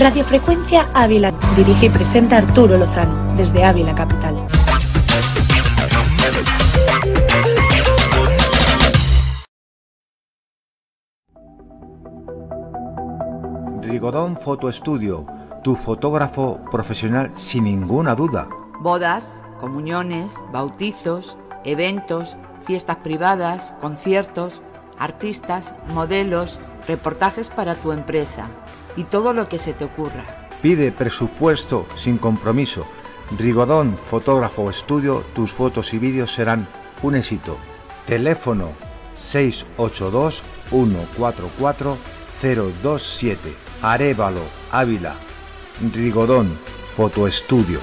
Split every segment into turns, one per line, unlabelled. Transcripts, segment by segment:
Radiofrecuencia Ávila. Dirige y presenta Arturo Lozano, desde Ávila Capital.
Rigodón Foto Estudio, tu fotógrafo profesional sin ninguna duda.
Bodas, comuniones, bautizos, eventos, fiestas privadas, conciertos, artistas, modelos, reportajes para tu empresa y todo lo que se te ocurra.
Pide presupuesto sin compromiso. Rigodón Fotógrafo Estudio, tus fotos y vídeos serán un éxito. Teléfono 682 144 027. Arevalo, Ávila. Rigodón Fotoestudio.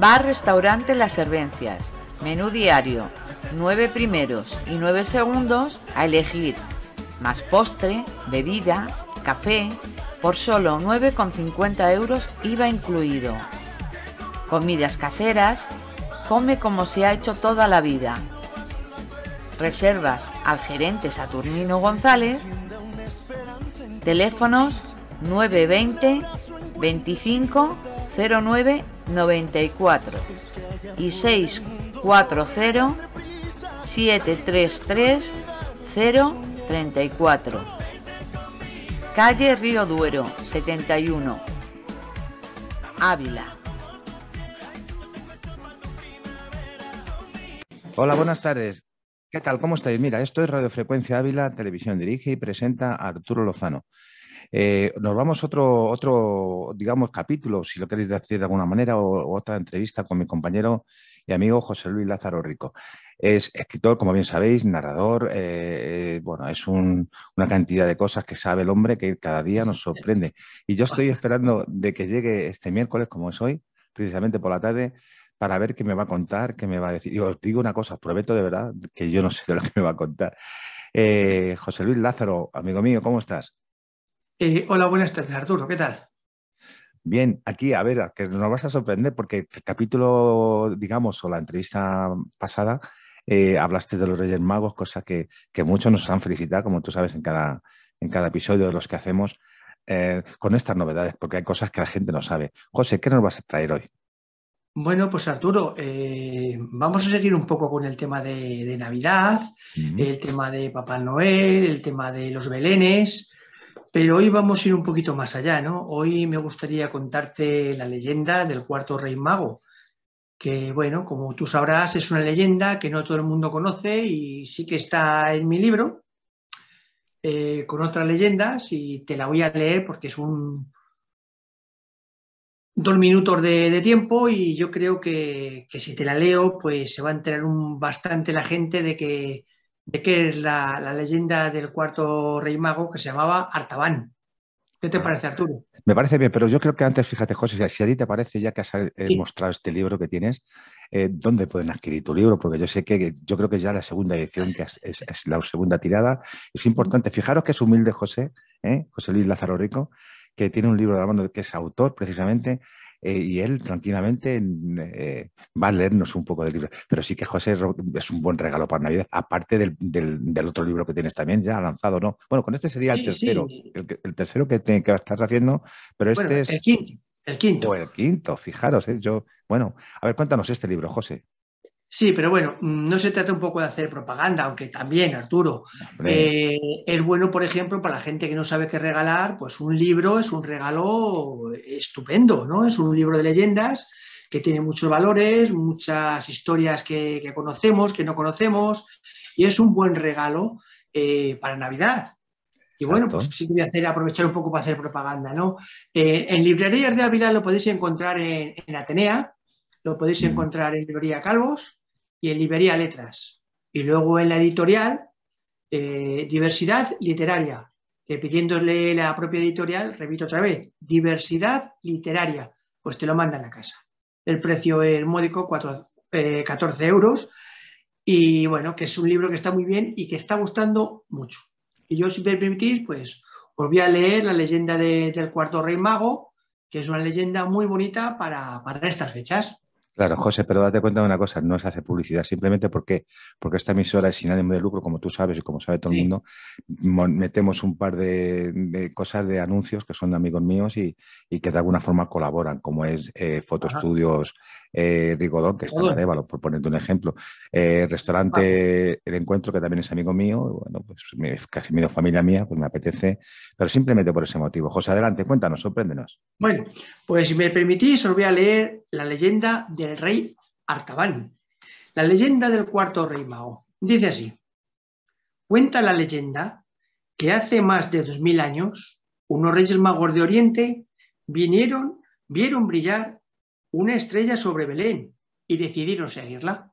Bar-restaurante Las Servencias. Menú diario, 9 primeros y 9 segundos a elegir, más postre, bebida, café, por solo 9,50 euros IVA incluido. Comidas caseras, come como se ha hecho toda la vida. Reservas al gerente Saturnino González. Teléfonos 920 25 09 94 y 640 733 034. Calle Río Duero 71. Ávila.
Hola, buenas tardes. ¿Qué tal? ¿Cómo estáis? Mira, esto es Radio Frecuencia Ávila, Televisión Dirige y presenta Arturo Lozano. Eh, nos vamos otro, otro, digamos, capítulo, si lo queréis decir de alguna manera, o, otra entrevista con mi compañero y amigo José Luis Lázaro Rico. Es escritor, como bien sabéis, narrador, eh, eh, bueno, es una cantidad de cosas que sabe el hombre que cada día nos sorprende. Y yo estoy esperando de que llegue este miércoles, como es hoy, precisamente por la tarde, para ver qué me va a contar, qué me va a decir. Y os digo una cosa, os prometo de verdad que yo no sé de lo que me va a contar. José Luis Lázaro, amigo mío, ¿cómo estás? Eh, hola, buenas tardes, Arturo, ¿qué tal? Bien, aquí, a ver, que nos vas a sorprender porque el capítulo, digamos, o la entrevista pasada, eh, hablaste de los Reyes Magos, cosa que, muchos nos han felicitado, como tú sabes, en cada, en cada episodio de los que hacemos, eh, con estas novedades, porque hay cosas que la gente no sabe. José, ¿qué nos vas a traer hoy?
Bueno, pues Arturo, vamos a seguir un poco con el tema de, Navidad, el tema de Papá Noel, el tema de los belenes, pero hoy vamos a ir un poquito más allá, ¿no? Hoy me gustaría contarte la leyenda del cuarto rey mago, que bueno, como tú sabrás, es una leyenda que no todo el mundo conoce y sí que está en mi libro, eh, con otras leyendas, y te la voy a leer porque es un dos minutos de, tiempo y yo creo que, si te la leo, pues se va a enterar bastante la gente de que de que es la, leyenda del cuarto rey mago que se llamaba Artaban. ¿Qué te ah. parece, Arturo?
Me parece bien, pero yo creo que antes, fíjate, José, si a ti te parece, ya que has eh, mostrado este libro que tienes, eh, ¿dónde pueden adquirir tu libro? Porque yo sé que yo creo que ya la segunda edición que es, la segunda tirada. Es importante, fijaros que es humilde José, ¿eh? José Luis Lázaro Rico, que tiene un libro de la mano que es autor precisamente eh, y él tranquilamente mm, eh, va a leernos un poco de libro. Pero sí que José es un buen regalo para Navidad, aparte del, otro libro que tienes también ya lanzado, ¿no? Bueno, con este sería el tercero, El, tercero que, te, que, estás haciendo, pero este es... El quinto. El quinto. fijaros, ¿eh? yo... Bueno, a ver, cuéntanos este libro, José.
Sí, pero bueno, mm, no se trata un poco de hacer propaganda, aunque también, Arturo, eh, es bueno, por ejemplo, para la gente que no sabe qué regalar, pues un libro es un regalo estupendo, ¿no? Es un libro de leyendas que tiene muchos valores, muchas historias que, conocemos, que no conocemos, y es un buen regalo eh, para Navidad. Y bueno, pues sí que voy a hacer, aprovechar un poco para hacer propaganda, ¿no? Eh, en librerías de Ávila lo podéis encontrar en Atenea, lo podéis mm. encontrar en Librería Calvos, en librería Letras. Y luego en la editorial, eh, diversidad literaria, que pidiéndole la propia editorial, repito otra vez, diversidad literaria, pues te lo mandan a casa. El precio es módico, 14 eh, euros, y bueno, que es un libro que está muy bien y que está gustando mucho. Y yo, si me permitís, pues os voy a leer la leyenda del cuarto rey mago, que es una leyenda muy bonita para, para estas fechas.
Claro, José, pero date cuenta de una cosa, no se hace publicidad, simplemente porque, porque esta emisora es sin ánimo de lucro, como tú sabes y como sabe todo el mundo, metemos un par de, cosas de anuncios que son amigos míos y, que de alguna forma colaboran, como es eh, Fotostudios Rigodón, eh, que está en Arevalo, por ponerte un ejemplo. Eh, restaurante El Encuentro, que también es amigo mío, bueno, pues casi medio familia mía, pues me apetece, pero simplemente por ese motivo. José, adelante, cuéntanos, sorpréndenos.
Bueno, pues si me permitís, os voy a leer la leyenda del rey Artaban, la leyenda del cuarto rey Mao. Dice así, cuenta la leyenda que hace más de dos mil años unos reyes magos de Oriente vinieron, vieron brillar una estrella sobre Belén y decidieron seguirla.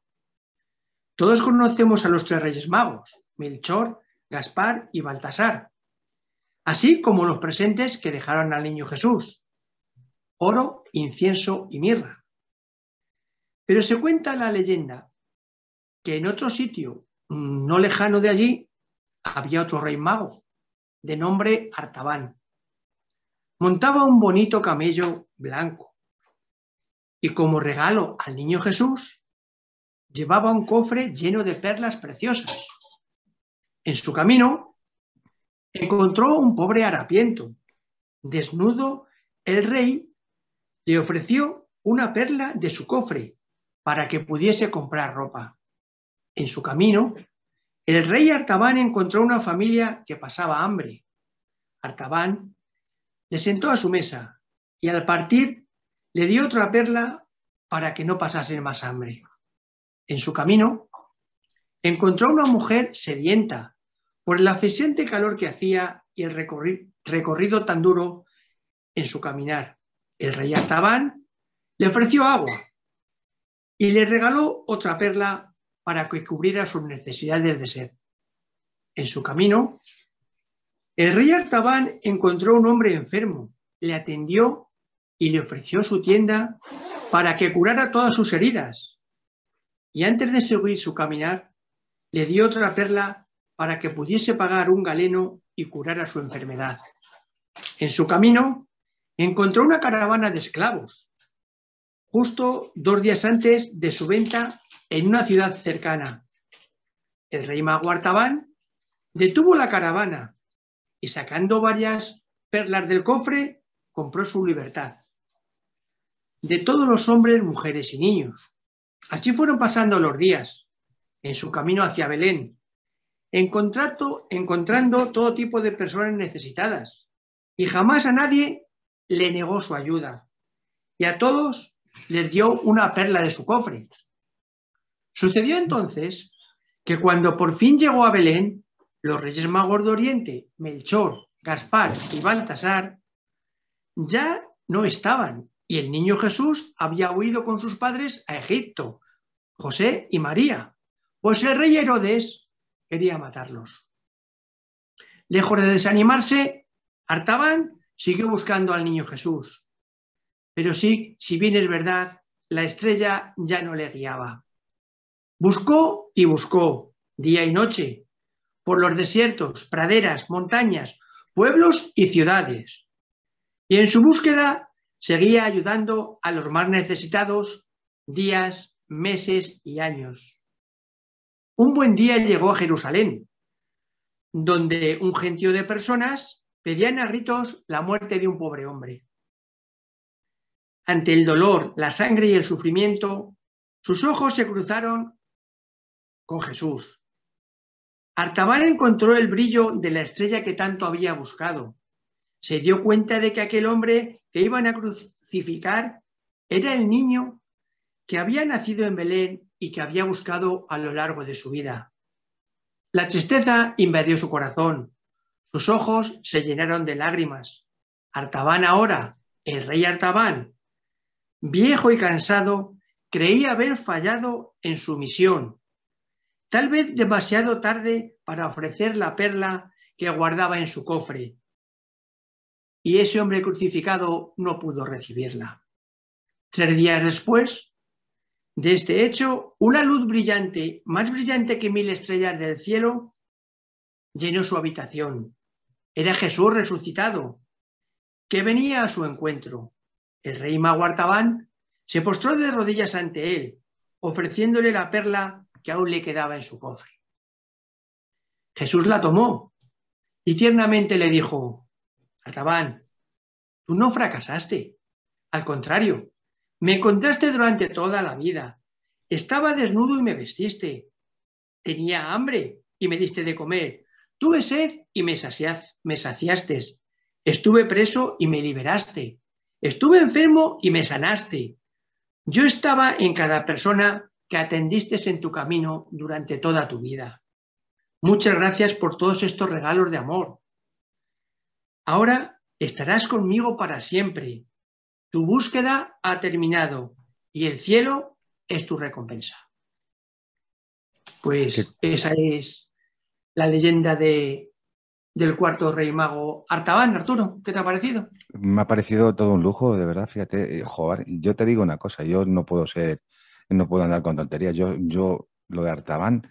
Todos conocemos a los tres reyes magos, Melchor, Gaspar y Baltasar, así como los presentes que dejaron al niño Jesús, oro, incienso y mirra. Pero se cuenta la leyenda que en otro sitio, no lejano de allí, había otro rey mago, de nombre Artabán. Montaba un bonito camello blanco, y como regalo al niño Jesús, llevaba un cofre lleno de perlas preciosas. En su camino encontró un pobre harapiento. Desnudo, el rey le ofreció una perla de su cofre para que pudiese comprar ropa. En su camino, el rey Artabán encontró una familia que pasaba hambre. Artabán le sentó a su mesa y al partir le dio otra perla para que no pasase más hambre. En su camino, encontró una mujer sedienta por el afesiente calor que hacía y el recorrido tan duro en su caminar. El rey Artaban le ofreció agua y le regaló otra perla para que cubriera sus necesidades de sed. En su camino, el rey Artaban encontró un hombre enfermo, le atendió y le ofreció su tienda para que curara todas sus heridas. Y antes de seguir su caminar, le dio otra perla para que pudiese pagar un galeno y a su enfermedad. En su camino encontró una caravana de esclavos, justo dos días antes de su venta en una ciudad cercana. El rey Maguartabán detuvo la caravana y sacando varias perlas del cofre compró su libertad de todos los hombres, mujeres y niños. Así fueron pasando los días, en su camino hacia Belén, encontrando, encontrando todo tipo de personas necesitadas, y jamás a nadie le negó su ayuda, y a todos les dio una perla de su cofre. Sucedió entonces que cuando por fin llegó a Belén, los Reyes Magos de Oriente, Melchor, Gaspar y Baltasar, ya no estaban y el niño Jesús había huido con sus padres a Egipto, José y María, pues el rey Herodes quería matarlos. Lejos de desanimarse, Artaban siguió buscando al niño Jesús. Pero sí, si bien es verdad, la estrella ya no le guiaba. Buscó y buscó, día y noche, por los desiertos, praderas, montañas, pueblos y ciudades. Y en su búsqueda Seguía ayudando a los más necesitados días, meses y años. Un buen día llegó a Jerusalén, donde un gentío de personas pedían a gritos la muerte de un pobre hombre. Ante el dolor, la sangre y el sufrimiento, sus ojos se cruzaron con Jesús. Artabán encontró el brillo de la estrella que tanto había buscado se dio cuenta de que aquel hombre que iban a crucificar era el niño que había nacido en Belén y que había buscado a lo largo de su vida. La tristeza invadió su corazón, sus ojos se llenaron de lágrimas. Artaban ahora, el rey Artaban, viejo y cansado, creía haber fallado en su misión, tal vez demasiado tarde para ofrecer la perla que guardaba en su cofre, y ese hombre crucificado no pudo recibirla. Tres días después de este hecho, una luz brillante, más brillante que mil estrellas del cielo, llenó su habitación. Era Jesús resucitado, que venía a su encuentro. El rey Maguartabán se postró de rodillas ante él, ofreciéndole la perla que aún le quedaba en su cofre. Jesús la tomó y tiernamente le dijo, Atabán, tú no fracasaste. Al contrario, me contaste durante toda la vida. Estaba desnudo y me vestiste. Tenía hambre y me diste de comer. Tuve sed y me, me saciaste. Estuve preso y me liberaste. Estuve enfermo y me sanaste. Yo estaba en cada persona que atendiste en tu camino durante toda tu vida. Muchas gracias por todos estos regalos de amor, Ahora estarás conmigo para siempre. Tu búsqueda ha terminado y el cielo es tu recompensa. Pues esa es la leyenda del cuarto rey mago Artaban. Arturo, ¿qué te ha parecido?
Me ha parecido todo un lujo, de verdad, fíjate. Eh, yo te digo una cosa, yo no puedo ser, no puedo andar con tonterías. Yo, yo lo de Artaban,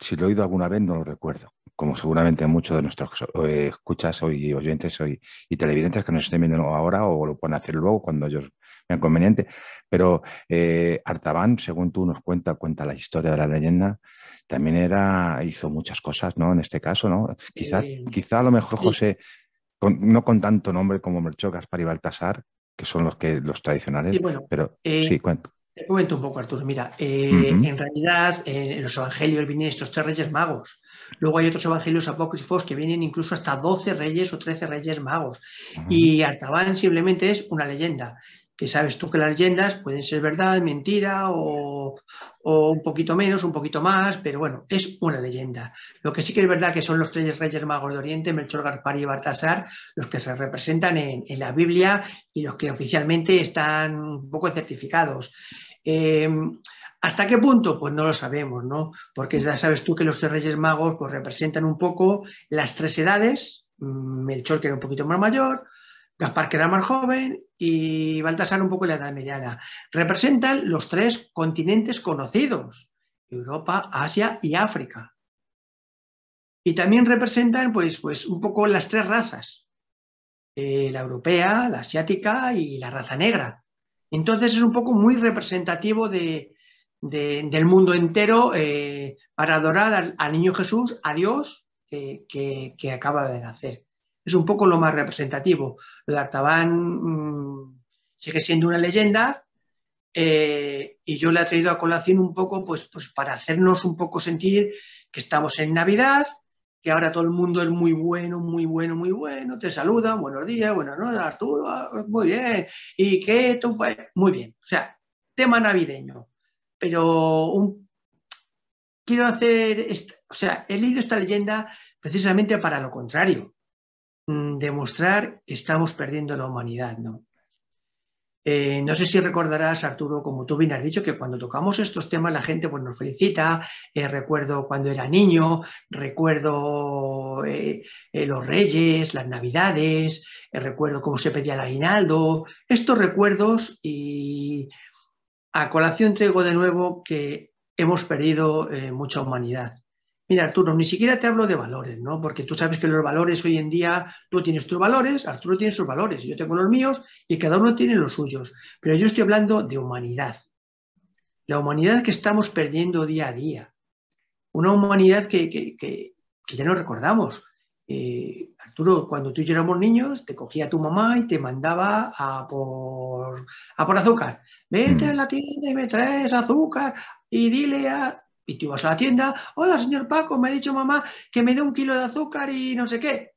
si lo he oído alguna vez, no lo recuerdo como seguramente muchos de nuestros eh, escuchas hoy, oyentes hoy, y televidentes que nos estén viendo ahora o lo pueden hacer luego cuando ellos vean conveniente. Pero eh, Artaban, según tú nos cuenta, cuenta la historia de la leyenda, también era, hizo muchas cosas, ¿no? En este caso, ¿no? Quizá, a lo mejor José, no con tanto nombre como Melchor, Gaspar y Baltasar, que son los que los tradicionales, pero eh, sí, cuento.
Te comento un poco, Arturo. Mira, eh, en realidad eh, en los evangelios vienen estos tres reyes magos. Luego hay otros evangelios apócrifos que vienen incluso hasta 12 reyes o 13 reyes magos. Y Artaban simplemente es una leyenda. Que sabes tú que las leyendas pueden ser verdad, mentira o, un poquito menos, un poquito más, pero bueno, es una leyenda. Lo que sí que es verdad que son los tres reyes magos de Oriente, Melchor, Gaspar y Baltasar, los que se representan en la Biblia y los que oficialmente están un poco certificados. Em, ¿Hasta qué punto? Pues no lo sabemos, ¿no? Porque ya sabes tú que los tres Reyes Magos pues, representan un poco las tres edades, mm, Melchor que era un poquito más mayor, Gaspar que era más joven y Baltasar un poco la edad mediana. Representan los tres continentes conocidos, Europa, Asia y África. Y también representan pues, pues un poco las tres razas, eh, la europea, la asiática y la raza negra. Entonces es un poco muy representativo del mundo entero eh, para adorar al, niño Jesús, a Dios que, acaba de nacer. Es un poco lo más representativo. La Artaban mm, sigue siendo una leyenda eh, y yo le he traído a colación un poco pues, pues para hacernos un poco sentir que estamos en Navidad, que ahora todo el mundo es muy bueno, muy bueno, muy bueno, te saludan, buenos días, buenas noches, Arturo, ah, muy bien, y que tú, pues, muy bien. O sea, tema navideño, pero quiero hacer, o sea, he leído esta leyenda precisamente para lo contrario, mm, demostrar que estamos perdiendo la humanidad, ¿no? Eh, no sé si recordarás, Arturo, como tú bien has dicho, que cuando tocamos estos temas la gente pues, nos felicita. Eh, recuerdo cuando era niño, recuerdo eh, los reyes, las navidades, recuerdo cómo se pedía el aguinaldo. Estos recuerdos y a colación traigo de nuevo que hemos perdido mucha humanidad. Mira, Arturo, ni siquiera te hablo de valores, ¿no? Porque tú sabes que los valores hoy en día, tú tienes tus valores, Arturo tiene sus valores, yo tengo los míos y cada uno tiene los suyos. Pero yo estoy hablando de humanidad. La humanidad que estamos perdiendo día a día. Una humanidad que, que, ya no recordamos. Eh, Arturo, cuando tú y yo éramos niños, te cogía tu mamá y te mandaba a por, a por azúcar. Vete mm. a la tienda y me traes azúcar y dile a y tú vas a la tienda, hola señor Paco, me ha dicho mamá que me dé un kilo de azúcar y no sé qué.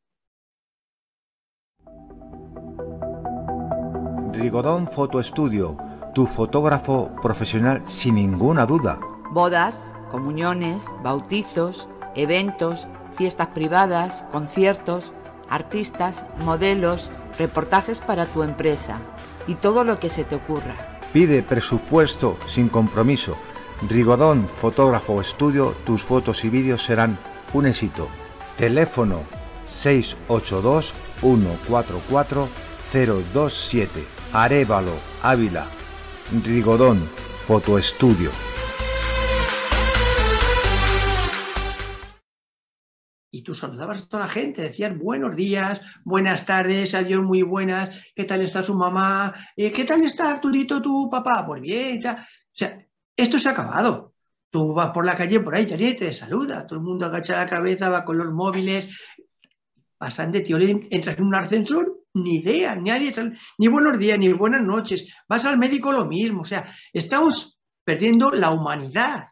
Rigodón Foto Estudio, tu fotógrafo profesional sin ninguna duda.
Bodas, comuniones, bautizos, eventos, fiestas privadas, conciertos, artistas, modelos, reportajes para tu empresa y todo lo que se te ocurra.
Pide presupuesto sin compromiso Rigodón Fotógrafo Estudio, tus fotos y vídeos serán un éxito. Teléfono 682 144 027 Arevalo, Ávila, Rigodón Fotoestudio.
Y tú saludabas a toda la gente, decías buenos días, buenas tardes, adiós, muy buenas, ¿qué tal está su mamá? Eh, ¿Qué tal está Arturito, tu papá? Pues bien, ya. O sea, esto se ha acabado. Tú vas por la calle, por ahí, ya ni te saluda. Todo el mundo agacha la cabeza, va con los móviles. Pasan de ti, entras en un ascensor, ni idea, nadie, ni buenos días, ni buenas noches. Vas al médico lo mismo. O sea, estamos perdiendo la humanidad.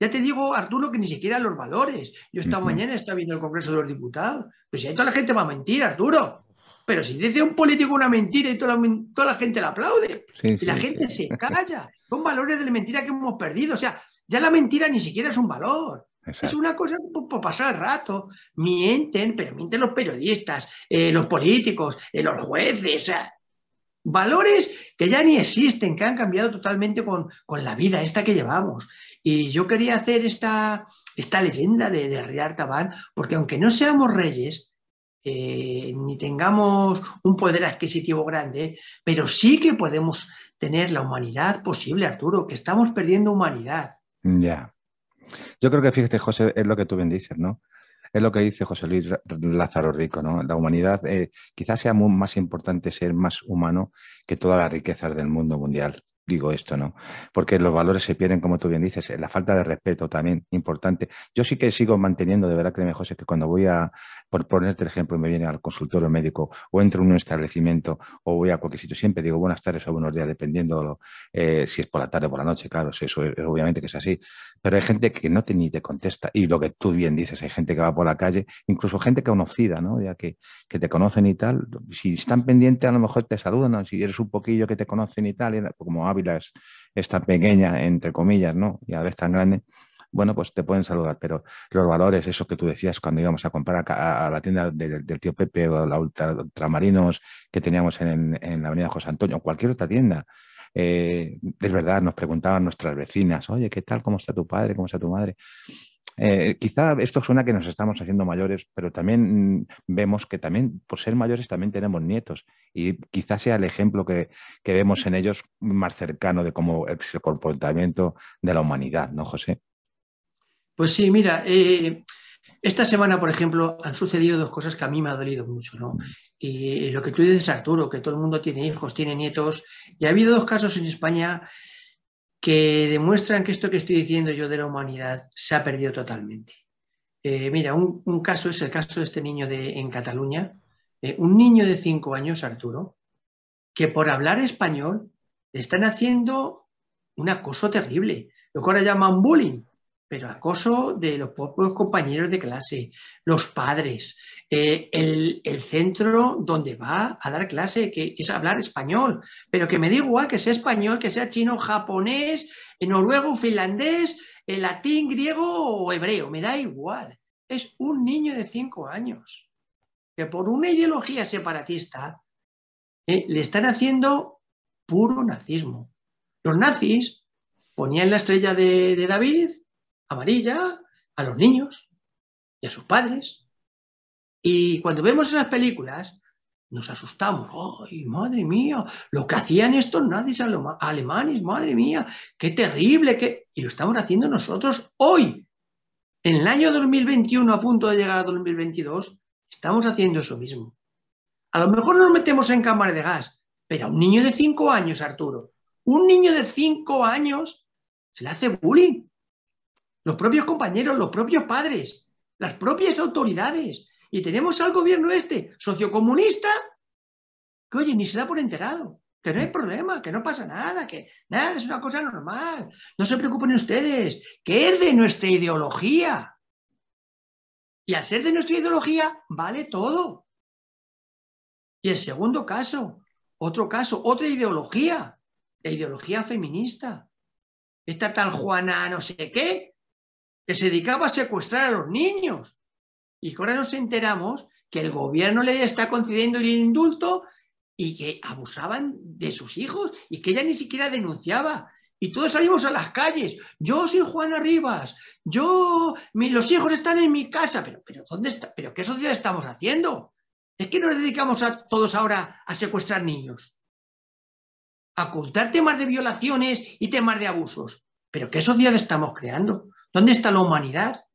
Ya te digo, Arturo, que ni siquiera los valores. Yo esta mañana estaba viendo el Congreso de los Diputados. Pues ya toda la gente va a mentir, Arturo. Pero si dice un político una mentira y toda la, gente la aplaude, y la gente se calla, son valores de la mentira que hemos perdido. O sea, ya la mentira ni siquiera es un valor. Es una cosa por, pasar el rato. Mienten, pero mienten los periodistas, eh, los políticos, eh, los jueces. O sea, valores que ya ni existen, que han cambiado totalmente con, la vida esta que llevamos. Y yo quería hacer esta, esta leyenda de, de Tabán, porque aunque no seamos reyes, eh, ni tengamos un poder adquisitivo grande, pero sí que podemos tener la humanidad posible, Arturo, que estamos perdiendo humanidad.
Ya. Yo creo que, fíjate, José, es lo que tú bien dices, ¿no? Es lo que dice José Luis Lázaro Rico, ¿no? La humanidad, eh, quizás sea más importante ser más humano que todas las riquezas del mundo mundial digo esto, ¿no? Porque los valores se pierden, como tú bien dices, la falta de respeto también, importante. Yo sí que sigo manteniendo, de verdad, que me José, que cuando voy a, por ponerte el ejemplo, me viene al consultorio médico o entro en un establecimiento o voy a cualquier sitio, siempre digo buenas tardes o buenos días, dependiendo eh, si es por la tarde o por la noche, claro, eso obviamente que es así. Pero hay gente que no te ni te contesta y lo que tú bien dices, hay gente que va por la calle, incluso gente conocida, ¿no? Ya que, que te conocen y tal, si están pendientes a lo mejor te saludan, si eres un poquillo que te conocen y tal, y como ah, Ávila es, tan pequeña, entre comillas, ¿no? Y a la vez tan grande, bueno, pues te pueden saludar, pero los valores, eso que tú decías cuando íbamos a comprar a, la tienda del, tío Pepe o la Ultramarinos que teníamos en, la avenida José Antonio, cualquier otra tienda, eh, es verdad, nos preguntaban nuestras vecinas, oye, ¿qué tal? ¿Cómo está tu padre? ¿Cómo está tu madre? Eh, quizá esto suena que nos estamos haciendo mayores, pero también mm, vemos que también por ser mayores también tenemos nietos y quizá sea el ejemplo que, que vemos en ellos más cercano de cómo es el comportamiento de la humanidad, ¿no, José?
Pues sí, mira, eh, esta semana, por ejemplo, han sucedido dos cosas que a mí me ha dolido mucho, ¿no? Y lo que tú dices, Arturo, que todo el mundo tiene hijos, tiene nietos, y ha habido dos casos en España que demuestran que esto que estoy diciendo yo de la humanidad se ha perdido totalmente. Eh, mira, un, caso es el caso de este niño de, en Cataluña, eh, un niño de cinco años, Arturo, que por hablar español le están haciendo un acoso terrible, lo que ahora llaman bullying, pero acoso de los propios compañeros de clase, los padres, eh, el, centro donde va a dar clase, que es hablar español, pero que me da igual que sea español, que sea chino, japonés, eh, noruego, finlandés, eh, latín, griego o hebreo, me da igual. Es un niño de cinco años que por una ideología separatista le están haciendo puro nazismo. Los nazis ponían la estrella de, de David amarilla a los niños y a sus padres y cuando vemos esas películas, nos asustamos. ¡Ay, madre mía! Lo que hacían estos nazis alemanes, madre mía, qué terrible. que Y lo estamos haciendo nosotros hoy. En el año 2021, a punto de llegar a 2022, estamos haciendo eso mismo. A lo mejor nos metemos en cámara de gas, pero a un niño de cinco años, Arturo, un niño de cinco años se le hace bullying. Los propios compañeros, los propios padres, las propias autoridades. Y tenemos al gobierno este, sociocomunista, que oye, ni se da por enterado, que no hay problema, que no pasa nada, que nada, es una cosa normal. No se preocupen ustedes, que es de nuestra ideología. Y al ser de nuestra ideología, vale todo. Y el segundo caso, otro caso, otra ideología, la ideología feminista. Esta tal Juana no sé qué, que se dedicaba a secuestrar a los niños. Y ahora nos enteramos que el gobierno le está concediendo el indulto y que abusaban de sus hijos y que ella ni siquiera denunciaba. Y todos salimos a las calles. Yo soy Juana Rivas. Yo, los hijos están en mi casa. Pero, pero ¿dónde está? ¿Pero qué sociedad estamos haciendo? ¿Es que nos dedicamos a todos ahora a secuestrar niños? A ocultar temas de violaciones y temas de abusos. ¿Pero qué sociedad estamos creando? ¿Dónde está la humanidad?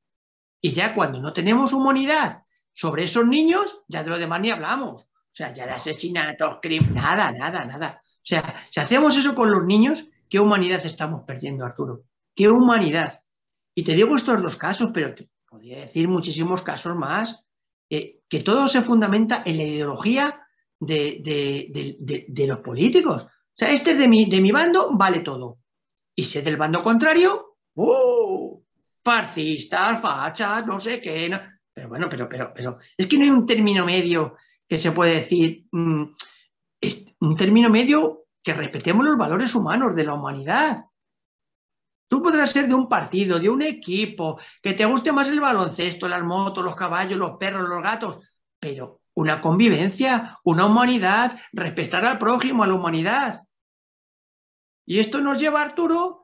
Y ya cuando no tenemos humanidad sobre esos niños, ya de lo demás ni hablamos. O sea, ya de asesinatos, crímenes, nada, nada, nada. O sea, si hacemos eso con los niños, ¿qué humanidad estamos perdiendo, Arturo? ¿Qué humanidad? Y te digo estos dos casos, pero te podría decir muchísimos casos más, eh, que todo se fundamenta en la ideología de, los políticos. O sea, este es de mi, de mi bando, vale todo. Y si es del bando contrario, ¡oh! ...farcistas, fachas, no sé qué. Pero bueno, pero, pero, pero es que no hay un término medio que se puede decir, mm, un término medio que respetemos los valores humanos de la humanidad. Tú podrás ser de un partido, de un equipo, que te guste más el baloncesto, las motos, los caballos, los perros, los gatos, pero una convivencia, una humanidad, respetar al prójimo, a la humanidad. Y esto nos lleva, Arturo,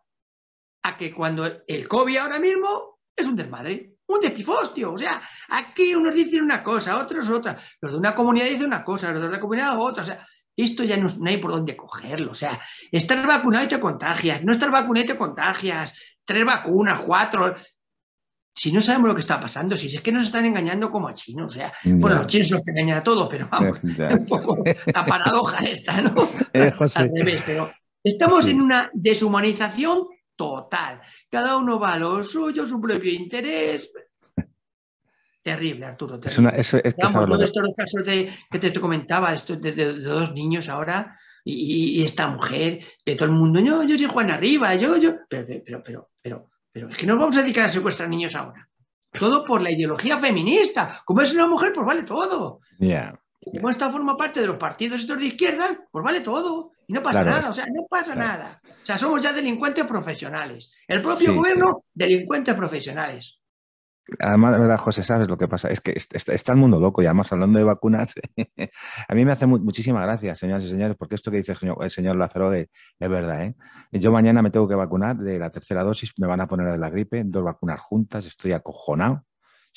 que cuando el COVID ahora mismo es un desmadre, un despifostio. O sea, aquí unos dicen una cosa, otros otra. Los de una comunidad dicen una cosa, los de otra comunidad otra. O sea, esto ya no, hay por dónde cogerlo. O sea, estar vacunado y te contagias, no estar vacunado y te contagias, tres vacunas, cuatro si no sabemos lo que está pasando, si es que nos están engañando como a chinos, o sea, bueno, los chinos te engañan a todos, pero vamos, la paradoja esta, ¿no? Eh, pero estamos en una deshumanización total. Cada uno va a lo suyo, su propio interés. Terrible, Arturo. Es una, es todos estos casos de, que te, comentaba, esto, de, dos niños ahora y, esta mujer, de todo el mundo, yo, yo soy Juan Arriba, yo, yo. Pero, pero, pero, pero, es que nos vamos a dedicar a secuestrar niños ahora. Todo por la ideología feminista. Como es una mujer, pues vale todo. Ya. Como esta forma parte de los partidos de izquierda, pues vale todo. Y no pasa nada, o sea, no pasa nada. O sea, somos ya delincuentes profesionales. El propio gobierno, delincuentes profesionales.
Además, verdad, José, sabes lo que pasa. Es que está, el mundo loco y además hablando de vacunas, a mí me hace muchísimas gracias, señoras y señores, porque esto que dice el señor, el Lázaro eh, es, verdad. ¿eh? Yo mañana me tengo que vacunar de la tercera dosis, me van a poner de la gripe, dos vacunas juntas, estoy acojonado.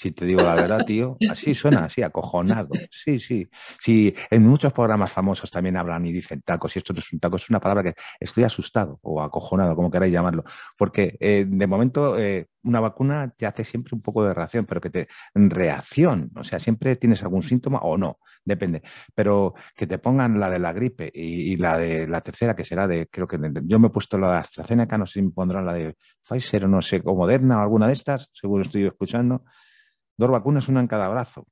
Si te digo la verdad, tío, así suena, así, acojonado. Sí, sí. Sí, en muchos programas famosos también hablan y dicen tacos, y esto no es un taco, es una palabra que estoy asustado o acojonado, como queráis llamarlo, porque eh, de momento eh, una vacuna te hace siempre un poco de reacción, pero que te reacción, o sea, siempre tienes algún síntoma o no, depende. Pero que te pongan la de la gripe y, la de la tercera, que será de, creo que yo me he puesto la de AstraZeneca, no sé si me pondrán la de Pfizer o no sé, o Moderna o alguna de estas, seguro estoy escuchando dos vacunas, una en cada brazo.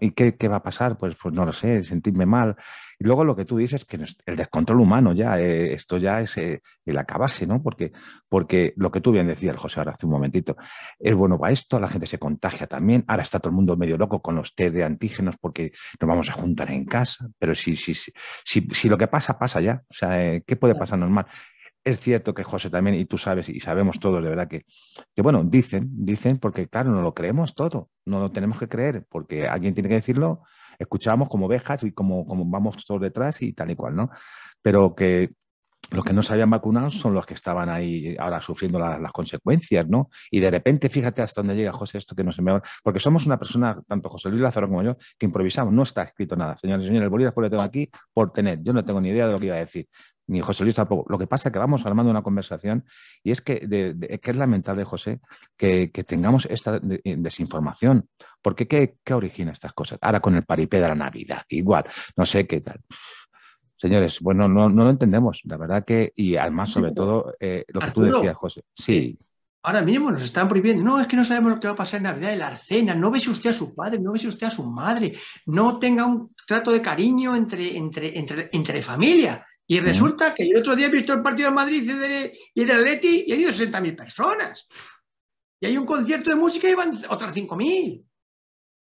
¿Y qué, va a pasar? Pues, pues no lo sé, sentirme mal. Y luego lo que tú dices, que el descontrol humano ya, eh, esto ya es eh, el acabase, ¿no? Porque, porque lo que tú bien decías, José, ahora hace un momentito, es bueno para esto, la gente se contagia también, ahora está todo el mundo medio loco con los test de antígenos porque nos vamos a juntar en casa, pero si, si, lo que pasa, pasa ya. O sea, eh, ¿qué puede pasarnos mal? Es cierto que José también, y tú sabes, y sabemos todos de verdad que, que, bueno, dicen, dicen, porque claro, no lo creemos todo, no lo tenemos que creer, porque alguien tiene que decirlo, escuchamos como ovejas y como, como vamos todos detrás y tal y cual, ¿no? Pero que los que no se habían vacunado son los que estaban ahí eh, ahora sufriendo las consecuencias, ¿no? Y de repente, fíjate hasta dónde llega José, esto que no se me Porque somos una persona, tanto José Luis Lázaro como yo, que improvisamos, no está escrito nada. Señores y señores, el bolígrafo lo tengo aquí por tener. Yo no tengo ni idea de lo que iba a decir ni José Luis tampoco. Lo que pasa es que vamos armando una conversación y es que, es lamentable, José, que, tengamos esta eh, desinformación. ¿por ¿qué, ¿qué, origina estas cosas? Ahora con el paripé de la Navidad, igual, no sé qué tal. Señores, bueno, no, lo entendemos, la verdad que, y además, sobre todo, eh, lo que tú decías, José. Eh, sí.
Ahora mismo nos están prohibiendo. No, es que no sabemos lo que va a pasar en Navidad de la arcena. No si usted a su padre, no si usted a su madre. No tenga un trato de cariño entre, entre, entre, entre familia. Y resulta que el otro día he visto el partido de Madrid y del, y Atleti y han ido 60.000 personas. Y hay un concierto de música y van otras 5.000.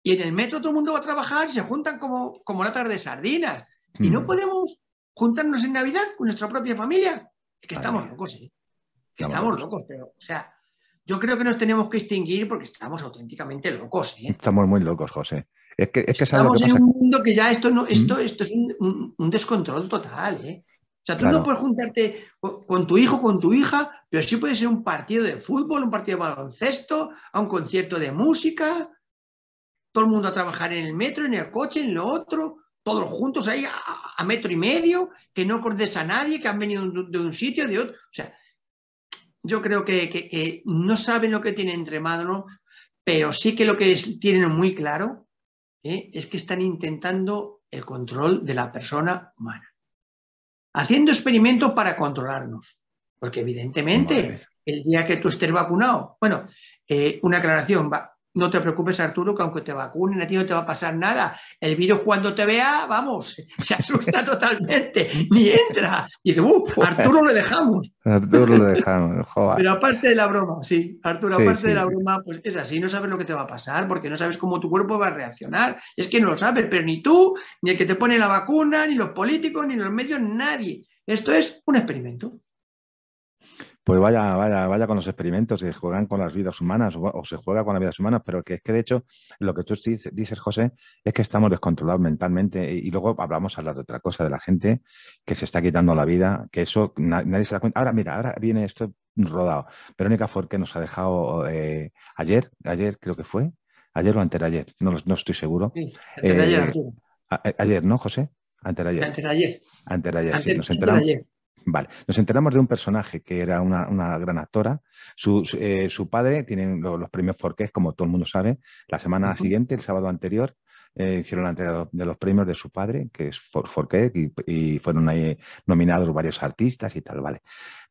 Y en el metro todo el mundo va a trabajar, se juntan como, como latas de sardinas. Y no podemos juntarnos en Navidad con nuestra propia familia. Es que estamos locos, ¿eh? estamos, locos, pero, o sea, yo creo que nos tenemos que extinguir porque estamos auténticamente locos. ¿eh?
Estamos muy locos, José. Es que, es que estamos en un
mundo que ya esto no, esto, esto es un descontrol total, ¿eh? O sea, tú no puedes juntarte con tu hijo, con tu hija, pero sí puede ser un partido de fútbol, un partido de baloncesto, a un concierto de música, todo el mundo a trabajar en el metro, en el coche, en lo otro, todos juntos ahí a, metro y medio, que no acordes a nadie, que han venido de un sitio, de otro. O sea, yo creo que, no saben lo que tienen entre manos, pero sí que lo que tienen muy claro ¿eh? es que están intentando el control de la persona humana haciendo experimentos para controlarnos. Porque evidentemente, el día que tú estés vacunado, bueno, eh, una aclaración, va, no te preocupes, Arturo, que aunque te vacunen, a ti no te va a pasar nada. El virus cuando te vea, vamos, se asusta totalmente, ni entra. Y dice, Arturo lo dejamos.
Arturo lo dejamos,
Pero aparte de la broma, sí, Arturo, aparte de la broma, pues es así, no sabes lo que te va a pasar, porque no sabes cómo tu cuerpo va a reaccionar. Es que no lo sabes, pero ni tú, ni el que te pone la vacuna, ni los políticos, ni los medios, nadie. Esto es un experimento
pues vaya, vaya, vaya con los experimentos, se juegan con las vidas humanas o, se juega con las vidas humanas, pero que es que de hecho lo que tú dices, José, es que estamos descontrolados mentalmente y, luego hablamos a de otra cosa, de la gente que se está quitando la vida, que eso nadie se da cuenta. Ahora, mira, ahora viene esto rodado. Verónica que nos ha dejado eh, ayer, ayer creo que fue, ayer o anteayer, no, no estoy seguro. Antes de eh, eh, ayer, ¿no, José? Anterior ayer. Anterior ayer, sí, nos enteramos. ayer. Vale, nos enteramos de un personaje que era una, gran actora. Su, eh, padre tiene los, premios Forqués, como todo el mundo sabe. La semana siguiente, el sábado anterior, eh, hicieron la entrega de los premios de su padre, que es Forqués, y, y, fueron ahí nominados varios artistas y tal, vale.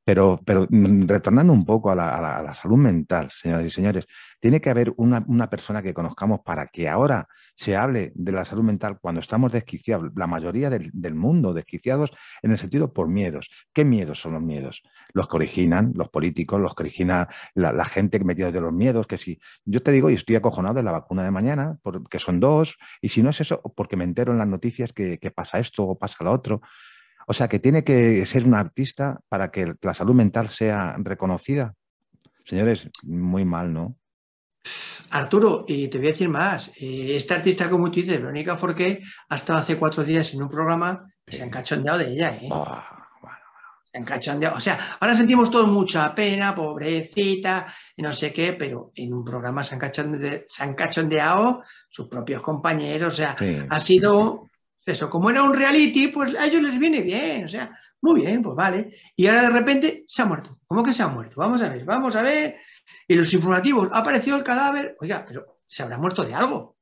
Pero, pero mm, retornando un poco a la, salud mental, señoras y señores, tiene que haber una, persona que conozcamos para que ahora se hable de la salud mental cuando estamos desquiciados, la mayoría del, mundo desquiciados en el sentido por miedos. ¿Qué miedos son los miedos? Los que originan los políticos, los que originan la, gente metida de los miedos, que si yo te digo y estoy acojonado de la vacuna de mañana, porque son dos, y si no es eso, porque me entero en las noticias que, que pasa esto o pasa lo otro. O sea, que tiene que ser un artista para que la salud mental sea reconocida. Señores, muy mal, ¿no?
Arturo, y te voy a decir más. Eh, Esta artista, como tú dices, Verónica Forqué, ha estado hace cuatro días en un programa se han cachondeado de ella. ¿eh? Ah, se han cachondeado. O sea, ahora sentimos todos mucha pena, pobrecita, no sé qué, pero en un programa se han, se han cachondeado sus propios compañeros. O sea, ha sido eso, como era un reality, pues a ellos les viene bien, o sea, muy bien, pues vale. Y ahora de repente se ha muerto. ¿Cómo que se ha muerto? Vamos a ver, vamos a ver. Y los informativos, ha aparecido el cadáver, oiga, pero se habrá muerto de algo.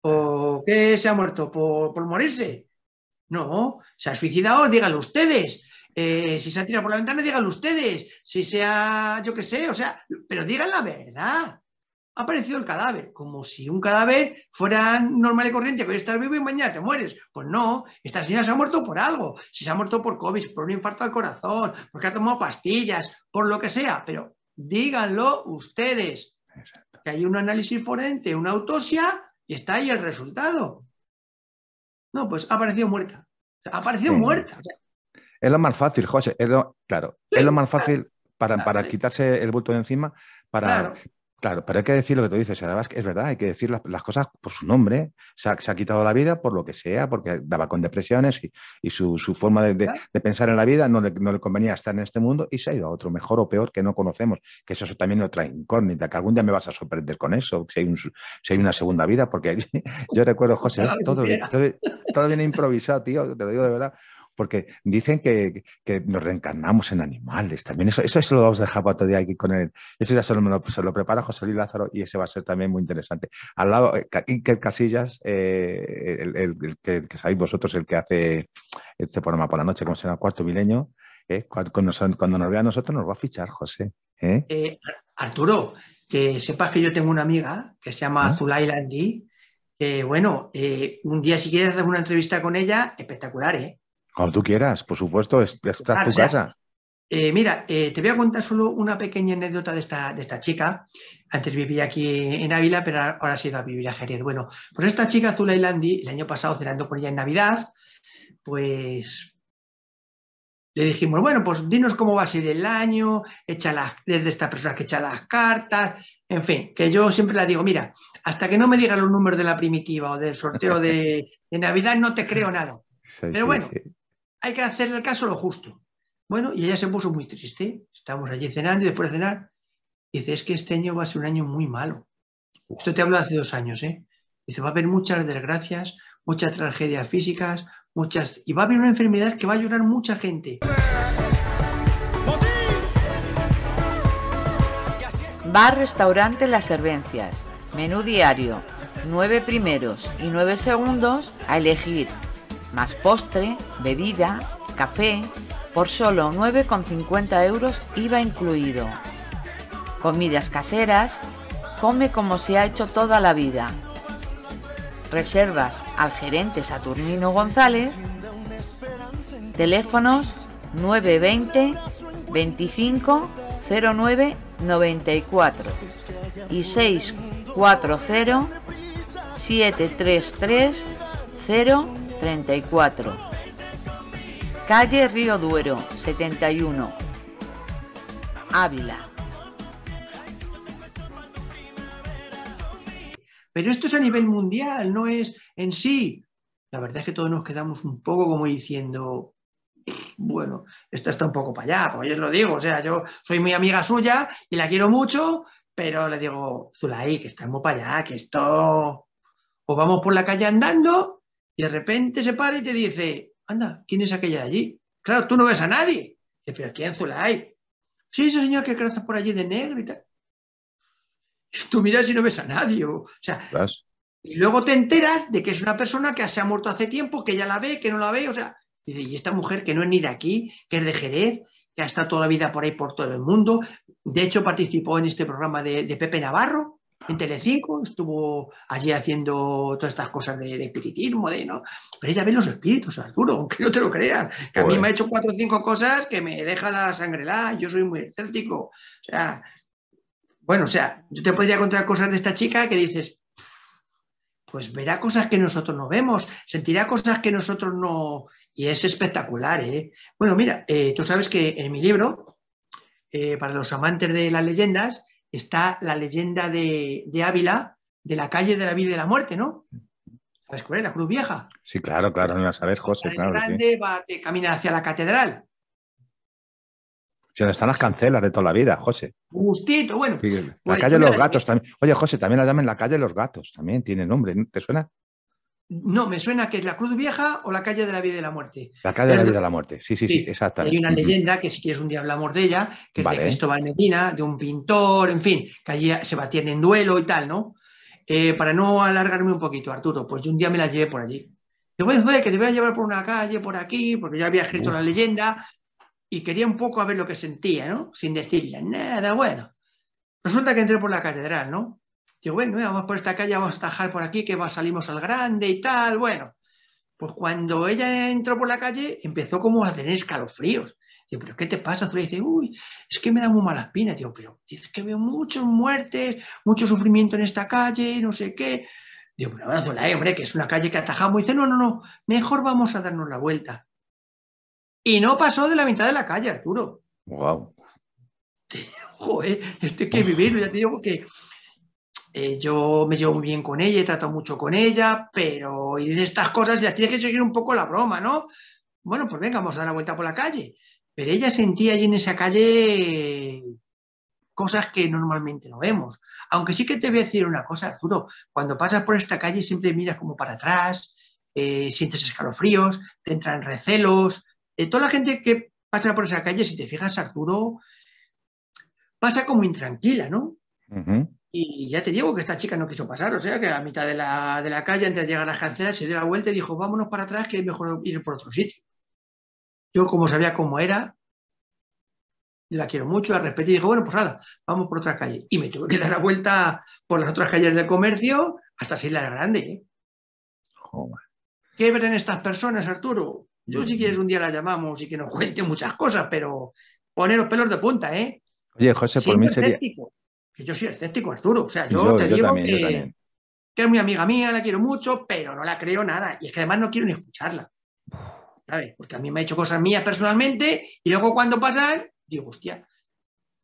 ¿O qué se ha muerto? ¿Por, morirse? No, se ha suicidado, díganlo ustedes. Eh, si se ha tirado por la ventana, díganlo ustedes. Si sea yo qué sé, o sea, pero digan la verdad ha aparecido el cadáver, como si un cadáver fuera normal y corriente, que hoy estás vivo y mañana te mueres. Pues no, esta señora se ha muerto por algo, si se ha muerto por COVID, por un infarto al corazón, porque ha tomado pastillas, por lo que sea, pero díganlo ustedes, que hay un análisis forense, una autopsia y está ahí el resultado. No, pues ha aparecido muerta, ha aparecido muerta.
es lo más fácil, José, es lo, claro, es lo más fácil para, para quitarse el bulto de encima, para, Claro, pero hay que decir lo que tú dices, además es verdad, hay que decir las, cosas por su nombre. Se ha, quitado la vida por lo que sea, porque daba con depresiones y, su, forma de, pensar en la vida no le, convenía estar en este mundo y se ha ido a otro mejor o peor que no conocemos, que eso, es también otra incógnita, que algún día me vas a sorprender con eso, si hay, una segunda vida, porque yo recuerdo, José, todo, todo, todo viene improvisado, tío, te lo digo de verdad, porque dicen que, nos reencarnamos en animales también. Eso, eso, lo vamos a dejar para otro día aquí con él. Eso ya se lo, lo, prepara José Luis Lázaro y ese va a ser también muy interesante. Al lado, eh, Iker Casillas, eh, el, que, sabéis vosotros, el que hace este programa por la noche, como se llama Cuarto Milenio, eh, cuando, nos, vea a nosotros nos va a fichar, José.
Arturo, que sepas que yo tengo una amiga que se llama ah. Zulay Landí, que bueno, un día si quieres hacer una entrevista con ella, espectacular, ¿eh?
Cuando tú quieras, por supuesto, esta es tu casa.
Eh, mira, eh, te voy a contar solo una pequeña anécdota de esta, de esta chica. Antes vivía aquí en Ávila, pero ahora ha sido a vivir a Jerez. Bueno, pues esta chica, Zula Landy, el año pasado cenando con ella en Navidad, pues le dijimos, bueno, pues dinos cómo va a ser el año, echa desde esta persona que echa las cartas, en fin, que yo siempre la digo, mira, hasta que no me digas los números de la primitiva o del sorteo de, Navidad, no te creo nada. Pero bueno, hay que hacerle el caso lo justo. Bueno, y ella se puso muy triste. Estamos allí cenando y después de cenar, dice, es que este año va a ser un año muy malo. Esto te hablo de hace dos años, ¿eh? Dice, va a haber muchas desgracias, muchas tragedias físicas, muchas... Y va a haber una
enfermedad que va a llorar mucha gente. Bar Restaurante Las Servencias. Menú diario. Nueve primeros y nueve segundos a elegir más postre, bebida, café, por solo 9,50 euros IVA incluido. Comidas caseras, come como se ha hecho toda la vida. Reservas al gerente Saturnino González. Teléfonos 920 25 09 94 y 640 733 0 34. Calle Río Duero, 71. Ávila. Pero esto
es a nivel mundial, no es en sí. La verdad es que todos nos quedamos un poco como diciendo, bueno, esto está un poco para allá, pues yo os lo digo, o sea, yo soy muy amiga suya y la quiero mucho, pero le digo, Zulay, que estamos para allá, que esto, o vamos por la calle andando y de repente se para y te dice, anda, ¿quién es aquella de allí? Claro, tú no ves a nadie. Dice, pero ¿quién Zula hay? Sí, ese señor que cruza por allí de negro y tal. Tú miras y no ves a nadie. O, sea, y luego te enteras de que es una persona que se ha muerto hace tiempo, que ya la ve, que no la ve. O sea, y esta mujer que no es ni de aquí, que es de Jerez, que ha estado toda la vida por ahí por todo el mundo. De hecho, participó en este programa de Pepe Navarro, en Telecinco, estuvo allí haciendo todas estas cosas de, espiritismo, ¿no? Pero ella ve los espíritus, Arturo, aunque no te lo creas, que a mí pues. me ha hecho cuatro o cinco cosas que me deja la sangre la, yo soy muy escéptico, o sea, bueno, o sea, yo te podría contar cosas de esta chica que dices, pues verá cosas que nosotros no vemos, sentirá cosas que nosotros no, y es espectacular, ¿eh? Bueno, mira, eh, tú sabes que en mi libro, eh, para los amantes de las leyendas, está la leyenda de, Ávila de la calle de la vida y la muerte, ¿no? ¿Sabes cuál es? La Cruz Vieja.
Sí, claro, claro, no la sabes, José. La claro, grande
va, te camina hacia la catedral.
Sí, donde están las cancelas de toda la vida, José.
Gustito, bueno. la
pues calle de los gatos también. Oye, José, también la llaman la calle de los gatos, también tiene nombre, ¿te suena?
No, me suena que es la Cruz Vieja o la calle de la vida y la muerte.
La calle de la vida y la muerte, sí, sí, sí, exactamente. Hay una leyenda
que si quieres un día hablamos de ella, que es de Cristóbal Medina, de un pintor, en fin, que allí se batían en duelo y tal, ¿no? Eh, para no alargarme un poquito, Arturo, pues yo un día me la llevé por allí. Te voy que te voy a llevar por una calle, por aquí, porque yo había escrito la leyenda y quería un poco a ver lo que sentía, ¿no? Sin decirle nada, bueno. Resulta que entré por la catedral, ¿no? Digo, bueno, vamos por esta calle, vamos a tajar por aquí, que salimos al grande y tal, bueno. Pues cuando ella entró por la calle, empezó como a tener escalofríos. yo ¿pero qué te pasa? Tú dice, uy, es que me da muy malas pinas. Digo, pero dices que veo muchas muertes, mucho sufrimiento en esta calle, no sé qué. Digo, pero bueno, la e, hombre, que es una calle que atajamos. dice, no, no, no, mejor vamos a darnos la vuelta. Y no pasó de la mitad de la calle, Arturo. Wow. Joder, esto hay que vivirlo. Ya te digo que eh, yo me llevo muy bien con ella, he tratado mucho con ella, pero y de estas cosas ya tiene tienes que seguir un poco la broma, ¿no? Bueno, pues venga, vamos a dar la vuelta por la calle. Pero ella sentía allí en esa calle cosas que normalmente no vemos. Aunque sí que te voy a decir una cosa, Arturo, cuando pasas por esta calle siempre miras como para atrás, eh, sientes escalofríos, te entran recelos. Eh, toda la gente que pasa por esa calle, si te fijas, Arturo, pasa como intranquila, ¿no? Y ya te digo que esta chica no quiso pasar, o sea que a mitad de la, calle, antes de llegar a las cancelas, se dio la vuelta y dijo, vámonos para atrás, que es mejor ir por otro sitio. Yo, como sabía cómo era, la quiero mucho, la respeto, y dijo, bueno, pues nada, vamos por otra calle. Y me tuve que dar la vuelta por las otras calles del comercio hasta Isla la Grande. ¿eh? ¿Qué ven estas personas, Arturo? Yo si quieres un día la llamamos y que nos cuente muchas cosas, pero poneros pelos de punta, ¿eh?
Oye, José, por mí sería
que yo soy escéptico, Arturo. O sea, yo, te digo que, que, es muy amiga mía, la quiero mucho, pero no la creo nada. Y es que además no quiero ni escucharla. ¿Sabes? Porque a mí me ha hecho cosas mías personalmente y luego cuando pasan, digo, hostia,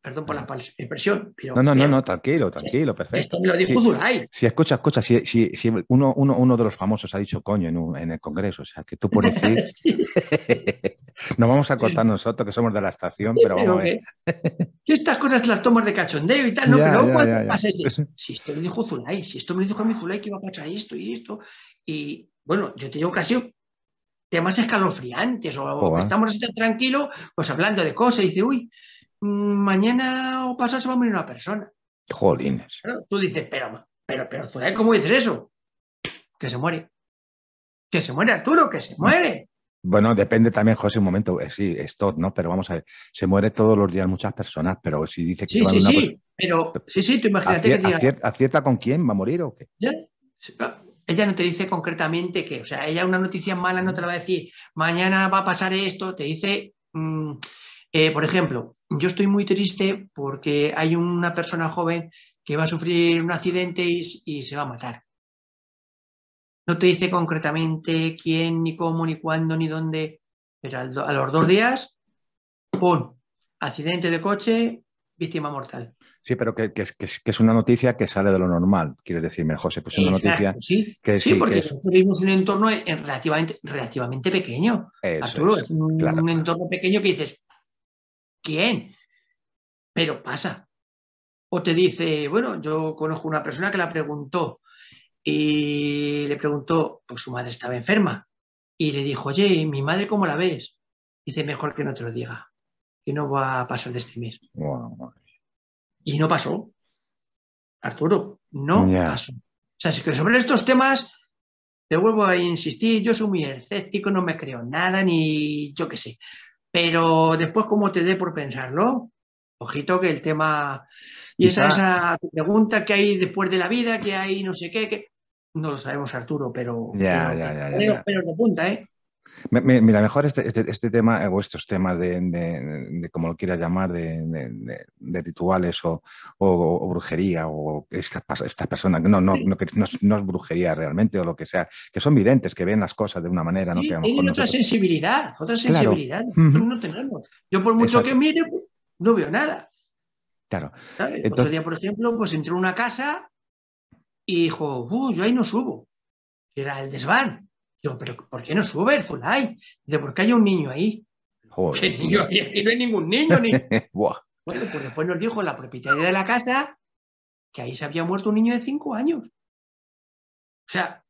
Perdón por la expresión, pero. No,
no, no, tranquilo, tranquilo, perfecto. Esto me lo dijo Zulai. Zulay. Si escuchas, escucha, si, si, si uno, uno, uno, de los famosos ha dicho coño en, el Congreso, o sea, que tú por decir. no vamos a cortar nosotros, que somos de la estación, pero, vamos a ver.
estas cosas las tomas de cachondeo y tal, ¿no? pero cuando pasa, si esto me dijo Zulay, si esto me dijo a mí Zulay que iba a pasar esto y esto. Y bueno, yo te digo casi temas escalofriantes o, estamos así tan tranquilos, pues hablando de cosas, y dice, uy mañana o pasado se va a morir una persona.
Jolines.
tú dices, pero, pero, ¿cómo dices eso? Que se muere. Que se muere Arturo, que se muere.
Bueno, depende también, José, un momento, eh, sí, Todd, ¿no? Pero vamos a ver, se muere todos los días muchas personas, pero si dice que... Sí, sí, sí,
pero sí, sí, tú imagínate que
¿Acierta con quién? ¿Va a morir o qué?
Ella no te dice concretamente que, o sea, ella una noticia mala no te la va a decir, mañana va a pasar esto, te dice, mm, eh, por ejemplo, yo estoy muy triste porque hay una persona joven que va a sufrir un accidente y, se va a matar. No te dice concretamente quién, ni cómo, ni cuándo, ni dónde, pero a los dos días, ¡pum! Accidente de coche, víctima mortal.
Sí, pero que, es, una noticia que sale de lo normal, quieres decirme, José, pues es una noticia sí. que porque
vivimos en un entorno relativamente, relativamente pequeño. es, un, entorno pequeño que dices, quién, pero pasa. O te dice, bueno, yo conozco una persona que la preguntó y le preguntó, pues su madre estaba enferma y le dijo, oye, ¿mi madre cómo la ves? Dice, mejor que no te lo diga, que no va a pasar de este mes. Y no pasó. Arturo, no pasó. O sea, es que sobre estos temas te vuelvo a insistir, yo soy muy escéptico, no me creo nada, ni yo qué sé. Pero después, como te dé por pensarlo, ojito que el tema... Y esa, esa pregunta que hay después de la vida, que hay no sé qué, que... No lo sabemos, Arturo, pero... Ya, pero, ya, ya, punta, ¿eh?
Mira, mejor este, este, este tema eh, o estos temas de, de, como lo quieras llamar, de, de rituales o, o, brujería o estas esta personas, no, no, no, es brujería realmente o lo que sea, que son videntes, que ven las cosas de una manera. No tienen otra
sensibilidad, otra sensibilidad. tenemos. Yo por mucho que mire, pues, no veo nada. Claro. Entonces... Otro día, por ejemplo, pues entró en una casa y dijo, yo ahí no subo. Era el desván pero ¿por qué no sube el full life? Dice, porque hay un niño ahí. ¿Qué niño no hay ningún niño. Ni... bueno, pues después nos dijo la propietaria de la casa que ahí se había muerto un niño de cinco años. O sea,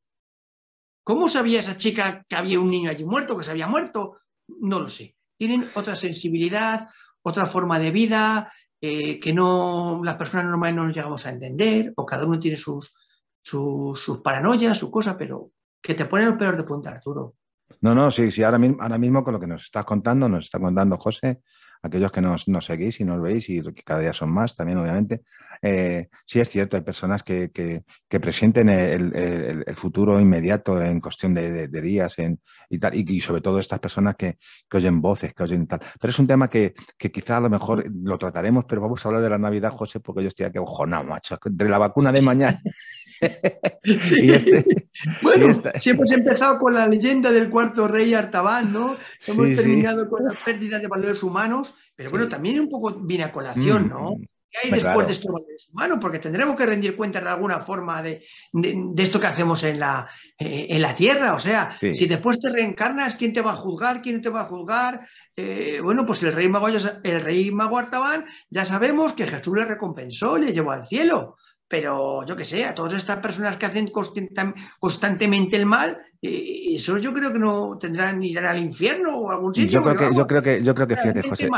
¿cómo sabía esa chica que había un niño allí muerto, que se había muerto? No lo sé. Tienen otra sensibilidad, otra forma de vida, eh, que no las personas normales no nos llegamos a entender, o cada uno tiene sus, sus, sus paranoias, su cosa pero que te pone los peor de punta, Arturo.
No, no, sí, sí, ahora mismo, ahora mismo con lo que nos estás contando, nos está contando José, aquellos que nos, seguís y nos veis y que cada día son más también, obviamente, eh, sí es cierto, hay personas que, que, presienten el, futuro inmediato en cuestión de, días en, y tal, y, sobre todo estas personas que, oyen voces, que oyen tal. Pero es un tema que, que quizá a lo mejor lo trataremos, pero vamos a hablar de la Navidad, José, porque yo estoy aquí, ojo, no, macho, de la vacuna de mañana. Sí. Este,
bueno, si hemos empezado con la leyenda del cuarto rey Artaban, ¿no? Hemos terminado con la pérdida de valores humanos, pero bueno, también un poco viene a colación, ¿no? Mm. ¿Qué hay después de estos valores humanos? Porque tendremos que rendir cuentas de alguna forma de, esto que hacemos en la, eh, en la Tierra. O sea, si después te reencarnas, ¿quién te va a juzgar? ¿Quién te va a juzgar? Eh, bueno, pues el rey, mago, el rey mago Artaban, ya sabemos que Jesús le recompensó, le llevó al cielo pero yo qué sé, a todas estas personas que hacen constantemente el mal, eh, eso yo creo que no tendrán, irán al infierno o a algún sitio. Yo creo que, yo creo
que, yo creo que fíjate, José.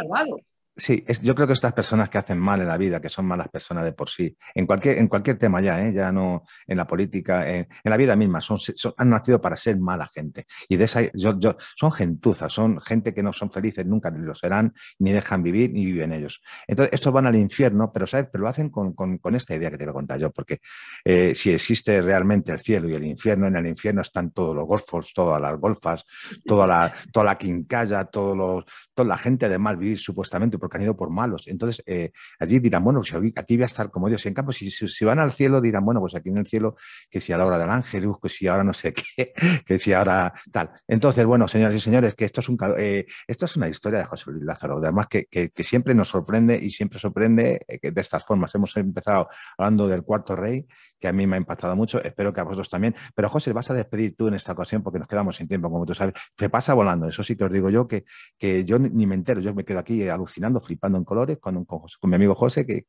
Sí, yo creo que estas personas que hacen mal en la vida, que son malas personas de por sí, en cualquier, en cualquier tema ya, ¿eh? ya no en la política, en, la vida misma, son, han nacido para ser mala gente. Y de esa, yo, son gentuzas, son gente que no son felices, nunca ni lo serán, ni dejan vivir, ni viven ellos. Entonces, estos van al infierno, pero, ¿sabes? pero lo hacen con, esta idea que te voy a contar yo, porque eh, si existe realmente el cielo y el infierno, en el infierno están todos los golfos, todas las golfas, toda la, toda la quincalla, todos los, toda la gente de mal vivir, supuestamente que han ido por malos. Entonces, eh, allí dirán, bueno, pues aquí voy a estar como Dios en campo, si, van al cielo dirán, bueno, pues aquí en el cielo, que si a la hora del ángel, que si ahora no sé qué, que si ahora tal. Entonces, bueno, señoras y señores, que esto es, un, eh, esto es una historia de José Luis Lázaro, además que, siempre nos sorprende y siempre sorprende eh, de estas formas. Hemos empezado hablando del cuarto rey, que a mí me ha impactado mucho, espero que a vosotros también. Pero José, vas a despedir tú en esta ocasión porque nos quedamos sin tiempo, como tú sabes. Se pasa volando, eso sí que os digo yo, que, que yo ni me entero, yo me quedo aquí alucinando flipando, en colores con, un, mi amigo José, que,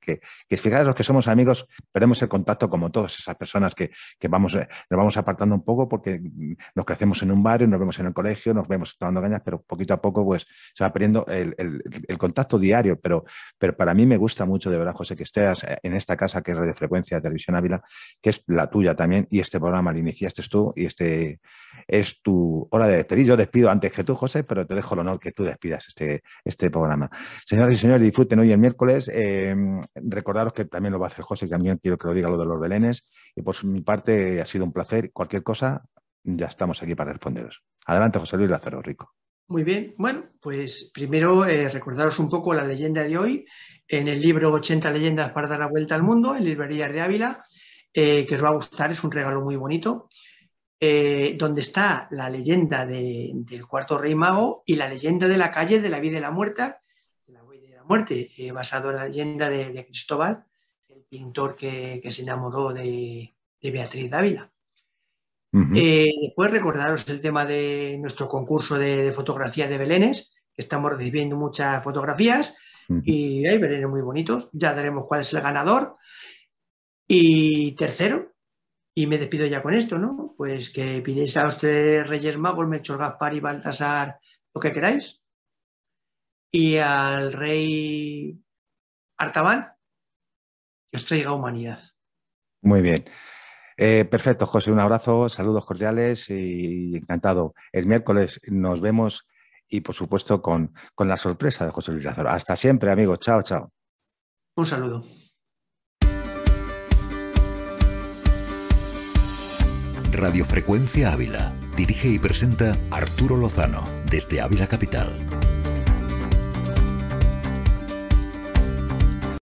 que, fijaros los que somos amigos, perdemos el contacto como todas esas personas que, vamos, eh, nos vamos apartando un poco porque mm, nos crecemos en un barrio, nos vemos en el colegio, nos vemos tomando cañas, pero poquito a poco pues se va perdiendo el, contacto diario. Pero, pero para mí me gusta mucho, de verdad, José, que estés eh, en esta casa que es Radio Frecuencia de Televisión Ávila, que es la tuya también, y este programa lo iniciaste tú y este es tu hora de despedir. Yo despido antes que tú, José, pero te dejo el honor que tú despidas este, este programa. Señoras y señores, disfruten hoy el miércoles. Eh, recordaros que también lo va a hacer José, también quiero que lo diga lo de los belenes. Y por mi parte, ha sido un placer. Cualquier cosa, ya estamos aquí para responderos. Adelante, José Luis Lázaro Rico.
Muy bien, bueno, pues primero eh, recordaros un poco la leyenda de hoy en el libro 80 leyendas para dar la vuelta al mundo, en librerías de Ávila, eh, que os va a gustar, es un regalo muy bonito, donde está la leyenda del cuarto rey mago y la leyenda de la calle de la vida y la muerta muerte, eh, basado en la leyenda de, Cristóbal, el pintor que, se enamoró de, Beatriz Dávila. Eh, después recordaros el tema de nuestro concurso de, fotografía de Belénes, que estamos recibiendo muchas fotografías y hay Belénes muy bonitos, ya daremos cuál es el ganador. Y tercero, y me despido ya con esto, ¿no? Pues que pidáis a los Reyes Magos, Melchor Gaspar y Baltasar, lo que queráis, y al rey Artaban, que os traiga humanidad.
Muy bien. Eh, perfecto, José, un abrazo, saludos cordiales y encantado. El miércoles nos vemos y, por supuesto, con, con la sorpresa de José Luis Lázaro. Hasta siempre, amigos. Chao, chao. Un saludo. Radiofrecuencia Ávila. Dirige y presenta Arturo Lozano, desde Ávila Capital.